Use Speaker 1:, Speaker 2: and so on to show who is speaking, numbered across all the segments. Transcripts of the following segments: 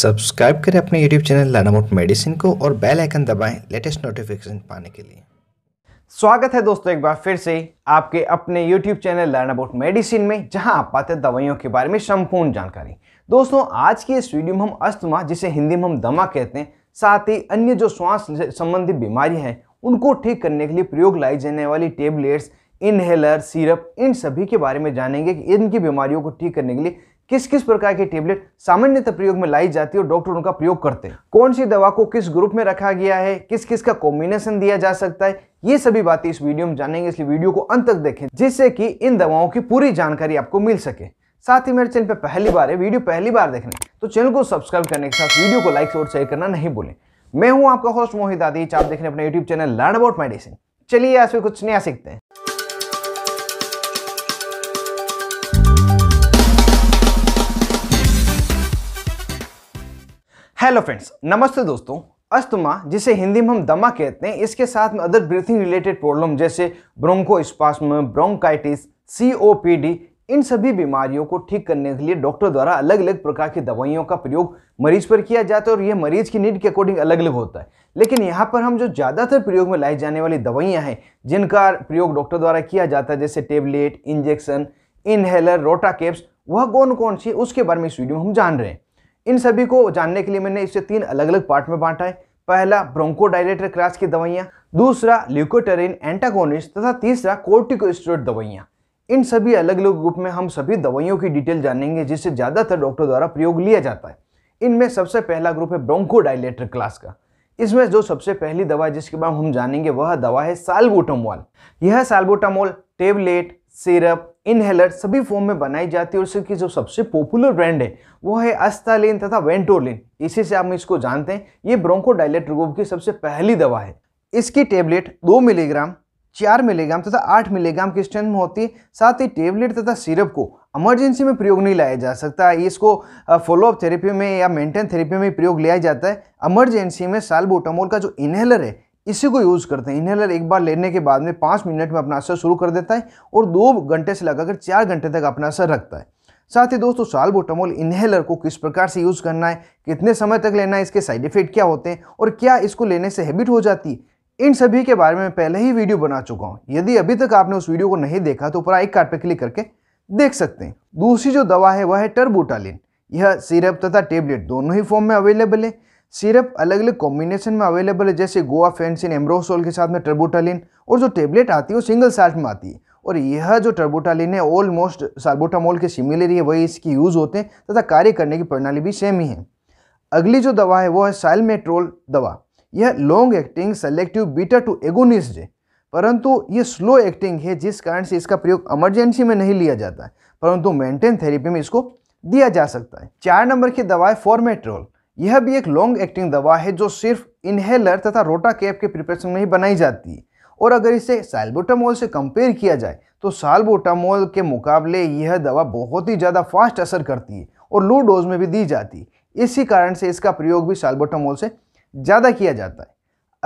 Speaker 1: Subscribe करें अपने YouTube channel learn medicine को और बेल आइकन दबाएं लेटेस्ट नोटिफिकेशन पाने के लिए स्वागत है दोस्तों एक बार फिर से आपके अपने YouTube channel learn about medicine में जहां आप पाते हैं दवाइयों के बारे में संपूर्ण जानकारी दोस्तों आज की इस वीडियो में हम अस्थमा जिसे हिंदी में हम दमा कहते हैं साथ ही अन्य जो श्वास संबंधी बीमारी हैं उनको ठीक करने के लिए प्रयोग लाई जाने वाली टेबलेट्स इनहेलर सिरप इन सभी के बारे में जानेंगे कि इनकी बीमारियों को ठीक करने के लिए किस किस प्रकार की टेबलेट सामान्यतः प्रयोग में लाई जाती है और डॉक्टर उनका प्रयोग करते हैं कौन सी दवा को किस ग्रुप में रखा गया है किस किस का कॉम्बिनेशन दिया जा सकता है ये सभी बातें इस वीडियो में जानेंगे इसलिए वीडियो को अंत तक देखें जिससे कि इन दवाओं की पूरी जानकारी आपको मिल सके साथ ही मेरे चैनल पर पहली बार है वीडियो पहली बार देखने तो चैनल को सब्सक्राइब करने के साथ वीडियो को लाइक और शेयर करना नहीं भूलें मैं हूं आपका होस्ट मोहित आदीच आप देखने अपने YouTube channel learn about medicine चलिए आज कुछ नया सीखते हैं हेलो फ्रेंड्स नमस्ते दोस्तों अस्थमा जिसे हिंदी में हम दमा कहते हैं इसके साथ में अदर ब्रीथिंग रिलेटेड प्रॉब्लम जैसे ब्रोंको स्पास्म ब्रोंकाइटिस सीओपीडी इन सभी बीमारियों को ठीक करने के लिए डॉक्टर द्वारा अलग अलग प्रकार की दवाइयों का प्रयोग मरीज पर किया जाता है और यह मरीज की नीड के अकॉर्डिंग अलग अलग होता है लेकिन यहाँ पर हम जो ज़्यादातर प्रयोग में लाई जाने वाली दवाइयाँ हैं जिनका प्रयोग डॉक्टर द्वारा किया जाता है जैसे tablet injection inhaler rota caps वह कौन कौन सी उसके बारे में इस वीडियो में हम जान रहे हैं इन सभी को जानने के लिए मैंने इसे तीन अलग अलग पार्ट में बांटा है पहला ब्रोंकोडाइलेटर क्लास की दवाइयाँ दूसरा ल्यूकोटेरिन एंटागोनिस्ट तथा तीसरा कोर्टिकोस्टेरॉइड दवाइयाँ इन सभी अलग अलग ग्रुप में हम सभी दवाइयों की डिटेल जानेंगे जिससे ज़्यादातर डॉक्टर द्वारा प्रयोग लिया जाता है इनमें सबसे पहला ग्रुप है ब्रोंकोडाइलेटर क्लास का इसमें जो सबसे पहली दवा जिसके बारे में हम जानेंगे वह दवा है साल्बोटामोल यह साल्बोटामोल टेबलेट सिरप इनहेलर सभी फॉर्म में बनाई जाती है और इसकी जो सबसे पॉपुलर ब्रांड है वो है अस्तालिन तथा वेंटोलिन इसी से हम इसको जानते हैं ये ब्रोंकोडाइलेट रोग की सबसे पहली दवा है इसकी टेबलेट दो मिलीग्राम चार मिलीग्राम तथा आठ मिलीग्राम की स्ट्रेंथ में होती है साथ ही टेबलेट तथा सिरप को इमरजेंसी में प्रयोग नहीं लाया जा सकता इसको फॉलोअप थेरेपी में या मेंटेन थेरेपी में प्रयोग लिया जाता है इमरजेंसी में सालबोटामोल का जो इनहेलर है इसी को यूज़ करते हैं इन्हेलर एक बार लेने के बाद में पाँच मिनट में अपना असर शुरू कर देता है और दो घंटे से लगाकर चार घंटे तक अपना असर रखता है साथ ही दोस्तों सालबोटामोल इन्हेलर को किस प्रकार से यूज़ करना है कितने समय तक लेना है इसके साइड इफ़ेक्ट क्या होते हैं और क्या इसको लेने से हैबिट हो जाती है इन सभी के बारे में पहले ही वीडियो बना चुका हूँ यदि अभी तक आपने उस वीडियो को नहीं देखा तो ऊपर आई कार्ड पर क्लिक करके देख सकते हैं दूसरी जो दवा है वह है टर्बोटालिन यह सिरप तथा टेबलेट दोनों ही फॉर्म में अवेलेबल है सिरप अलग अलग कॉम्बिनेशन में अवेलेबल है जैसे गोवा फेंसिन एम्ब्रोसोल के साथ में टर्बोटालिन और जो टेबलेट आती है वो सिंगल साल्ट में आती है और यह जो टर्बोटालिन है ऑलमोस्ट सार्बोटामोल के सिमिलर ही है वही इसकी यूज़ होते हैं तथा कार्य करने की प्रणाली भी सेम ही है अगली जो दवा है वो है साइलमेट्रोल दवा यह long acting selective beta two agonist है परंतु ये स्लो एक्टिंग है जिस कारण से इसका प्रयोग इमरजेंसी में नहीं लिया जाता है परंतु मेंटेन थेरेपी में इसको दिया जा सकता है चार नंबर की दवा है फॉर्मेट्रोल यह भी एक लॉन्ग एक्टिंग दवा है जो सिर्फ इनहेलर तथा रोटा कैप के प्रिपरेशन में ही बनाई जाती है और अगर इसे साल्बोटामोल से कंपेयर किया जाए तो साल्बोटामोल के मुकाबले यह दवा बहुत ही ज़्यादा फास्ट असर करती है और लो डोज में भी दी जाती है इसी कारण से इसका प्रयोग भी साल्बोटामोल से ज़्यादा किया जाता है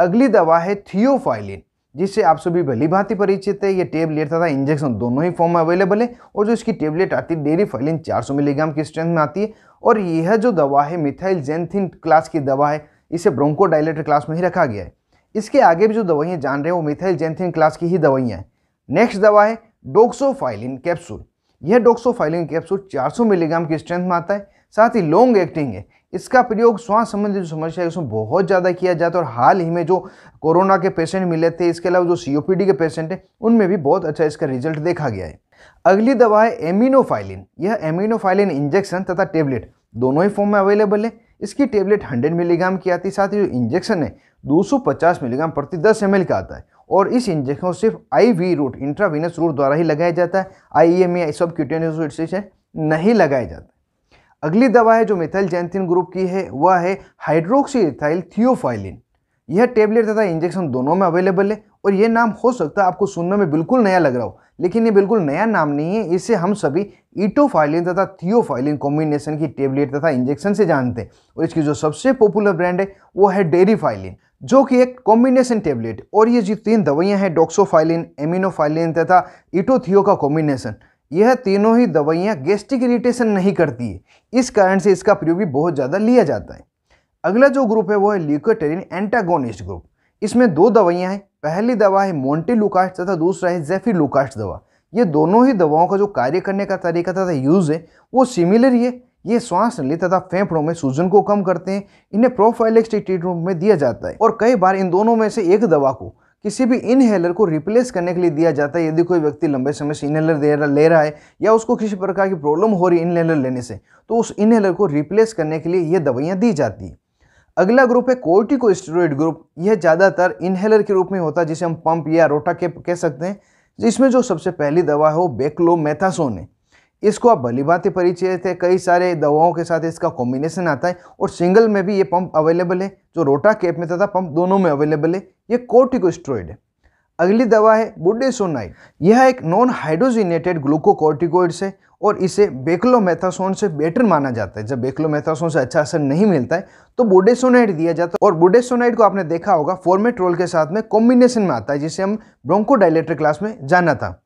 Speaker 1: अगली दवा है थियोफाइलिन जिससे आप सभी भली भांति परिचित है ये टेबलेट तथा इंजेक्शन दोनों ही फॉर्म में अवेलेबल है और जो इसकी टेबलेट आती है डेरी फाइलिन चार मिलीग्राम की स्ट्रेंथ में आती है और यह जो दवा है मिथाइल जेंथिन क्लास की दवा है इसे ब्रोंको डायलेटर क्लास में ही रखा गया है इसके आगे भी जो दवाइयाँ जान रहे हैं वो मिथाइल जेंथिन क्लास की ही दवाइयाँ हैं नेक्स्ट दवा है डोक्सोफाइलिन कैप्सूल यह डोक्सोफाइलिन कैप्सूल 400 मिलीग्राम की स्ट्रेंथ में आता है साथ ही लॉन्ग एक्टिंग है इसका प्रयोग श्वास संबंधी जो समस्या है उसमें बहुत ज़्यादा किया जाता है और हाल ही में जो कोरोना के पेशेंट मिले थे इसके अलावा जो सी के पेशेंट हैं उनमें भी बहुत अच्छा इसका रिजल्ट देखा गया है अगली दवा है एमिनोफाइलिन यह एमिनोफाइलिन इंजेक्शन तथा टेबलेट दोनों ही फॉर्म में अवेलेबल है इसकी टेबलेट 100 मिलीग्राम की आती है साथ ही जो इंजेक्शन है 250 मिलीग्राम प्रति 10 एम का आता है और इस इंजेक्शन को सिर्फ I V route intravenous route द्वारा ही लगाया जाता है आई एम या सब क्यूटेनियस नहीं लगाया जाता अगली दवा है जो मिथाइल जैनथिन ग्रुप की है वह है हाइड्रोक्सी इथाइल थियोफाइलिन यह टेबलेट तथा इंजेक्शन दोनों में अवेलेबल है और यह नाम हो सकता है आपको सुनने में बिल्कुल नया लग रहा हो लेकिन ये बिल्कुल नया नाम नहीं है इसे हम सभी ईटोफाइलिन तथा थियोफाइलिन कॉम्बिनेशन की टेबलेट तथा इंजेक्शन से जानते हैं और इसकी जो सबसे पॉपुलर ब्रांड है वो है डेरीफाइलिन जो कि एक कॉम्बिनेशन टेबलेट और ये जो तीन दवाइयाँ हैं डॉक्सोफाइलिन एमिनोफाइलिन तथा ईटोथियो का कॉम्बिनेशन यह तीनों ही दवाइयाँ गैस्ट्रिक इरिटेशन नहीं करती है इस कारण से इसका प्रयोग भी बहुत ज़्यादा लिया जाता है अगला जो ग्रुप है वो है ल्यूकोटेरिन एंटागोनिस्ट ग्रुप इसमें दो दवाइयाँ हैं पहली दवा है मोन्टे लुकास्ट तथा दूसरा है जेफी लुकास्ट दवा ये दोनों ही दवाओं का जो कार्य करने का तरीका तथा यूज़ है वो सिमिलर ही है ये श्वास नली तथा फेफड़ों में सूजन को कम करते हैं इन्हें प्रोफाइलेक्स ट्रीटमेंट में दिया जाता है और कई बार इन दोनों में से एक दवा को किसी भी इनहेलर को रिप्लेस करने के लिए दिया जाता है यदि कोई व्यक्ति लंबे समय से इनहेलर दे रहा ले रहा है या उसको किसी प्रकार की प्रॉब्लम हो रही है इनहेलर लेने से तो उस इनहेलर को रिप्लेस करने के लिए ये दवाइयाँ दी जाती हैं अगला ग्रुप है कोर्टिकोस्टेरॉइड ग्रुप यह ज़्यादातर इनहेलर के रूप में होता है जिसे हम पंप या रोटा के कह सकते हैं इसमें जो सबसे पहली दवा है वो बेक्लोमेथासोन है इसको आप भली बातें परिचित है कई सारे दवाओं के साथ इसका कॉम्बिनेशन आता है और सिंगल में भी ये पंप अवेलेबल है जो रोटा कैप में तथा पंप दोनों में अवेलेबल है ये कोर्टिकोस्ट्रॉइड है अगली दवा है बुडेसोनाइड यह एक नॉन हाइड्रोजिनेटेड ग्लूकोकोर्टिकोइड से और इसे बेक्लोमेथासोन से बेटर माना जाता है जब बेक्लोमेथासोन से अच्छा असर नहीं मिलता है तो बुडेसोनाइड दिया जाता है और बुडेसोनाइड को आपने देखा होगा फॉर्मेट्रोल के साथ में कॉम्बिनेशन में आता है जिसे हम ब्रोंकोडाइलेटर क्लास में जाना था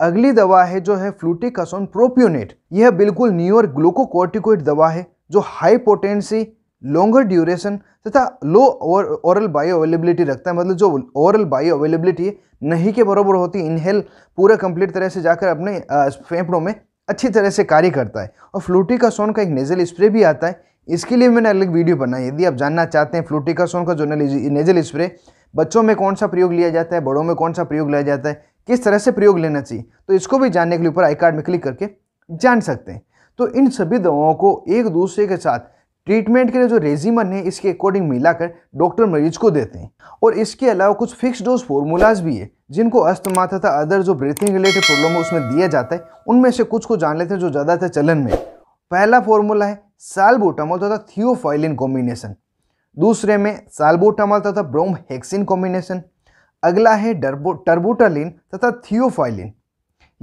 Speaker 1: अगली दवा है जो है फ्लूटिकासोन प्रोप्यूनेट यह बिल्कुल न्यूर ग्लूकोकोर्टिकोइड दवा है जो हाई पोटेंसी लॉन्गर ड्यूरेशन तथा लो ओरल बायो अवेलेबिलिटी रखता है मतलब जो ओरल बायो अवेलेबिलिटी है नहीं के बराबर होती इनहेल पूरा कंप्लीट तरह से जाकर अपने फेफड़ों में अच्छी तरह से कार्य करता है और फ्लूटिकासोन का एक नेजल स्प्रे भी आता है इसके लिए मैंने अलग वीडियो बनाई यदि आप जानना चाहते हैं फ्लूटिकासोन का जो नेजल स्प्रे बच्चों में कौन सा प्रयोग लिया जाता है बड़ों में कौन सा प्रयोग लिया जाता है किस तरह से प्रयोग लेना चाहिए तो इसको भी जानने के लिए ऊपर आई कार्ड में क्लिक करके जान सकते हैं तो इन सभी दवाओं को एक दूसरे के साथ ट्रीटमेंट के लिए जो रेजिमन है इसके अकॉर्डिंग मिलाकर डॉक्टर मरीज को देते हैं और इसके अलावा कुछ फिक्स डोज फॉर्मूलाज भी है जिनको अस्थमा तथा अदर जो ब्रीथिंग रिलेटेड प्रॉब्लम है उसमें दिया जाता है उनमें से कुछ को जान लेते हैं जो ज़्यादातर चलन में पहला फॉर्मूला है सालबोटामोल तथा थियोफाइलिन कॉम्बिनेशन दूसरे में सालबोटामोल तथा ब्रोम हेक्सिन कॉम्बिनेशन अगला है डर्बो टर्बोटालिन तथा थियोफाइलिन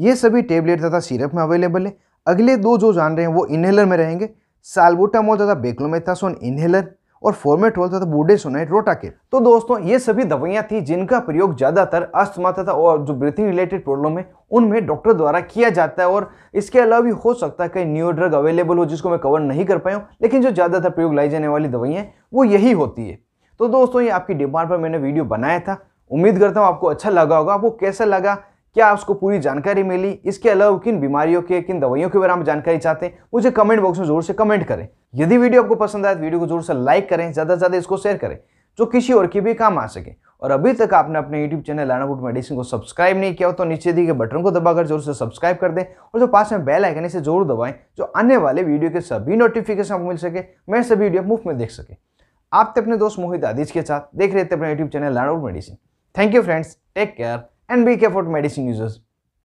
Speaker 1: ये सभी टेबलेट तथा सिरप में अवेलेबल है अगले दो जो जान रहे हैं वो इन्हेलर में रहेंगे साल्बोटामोल तथा बेक्लोमेथासोन इन्हेलर और फॉर्मेटोल तथा बूडेसोनाइट रोटाकेर तो दोस्तों ये सभी दवाइयाँ थी जिनका प्रयोग ज़्यादातर अस्थमा तथा और जो ब्रीथिंग रिलेटेड प्रॉब्लम है उनमें डॉक्टर द्वारा किया जाता है और इसके अलावा भी हो सकता है कई न्यू ड्रग अवेलेबल हो जिसको मैं कवर नहीं कर पाया हूँ लेकिन जो ज़्यादातर प्रयोग लाई जाने वाली दवाइयाँ वो यही होती है तो दोस्तों ये आपकी डिमांड पर मैंने वीडियो बनाया था उम्मीद करता हूँ आपको अच्छा लगा होगा आपको कैसा लगा क्या उसको पूरी जानकारी मिली इसके अलावा किन बीमारियों के किन दवाइयों के बारे में जानकारी चाहते हैं मुझे कमेंट बॉक्स में जोर से कमेंट करें यदि वीडियो आपको पसंद आए तो वीडियो को जोर से लाइक करें ज़्यादा से ज़्यादा इसको शेयर करें जो किसी और के भी काम आ सके और अभी तक आपने अपने यूट्यूब चैनल लानावुड मेडिसिन को सब्सक्राइब नहीं किया हो तो नीचे दिए गए बटन को दबाकर जरूर से सब्सक्राइब कर दें और जो पास में बेल आइकन इसे जरूर दबाएं जो आने वाले वीडियो के सभी नोटिफिकेशन आपको मिल सके मैं सभी वीडियो मुफ्त में देख सके आप तो अपने दोस्त मोहित आदिश के साथ देख रहे थे अपने YouTube channel learn about medicine Thank you friends. Take care and be careful to medicine users.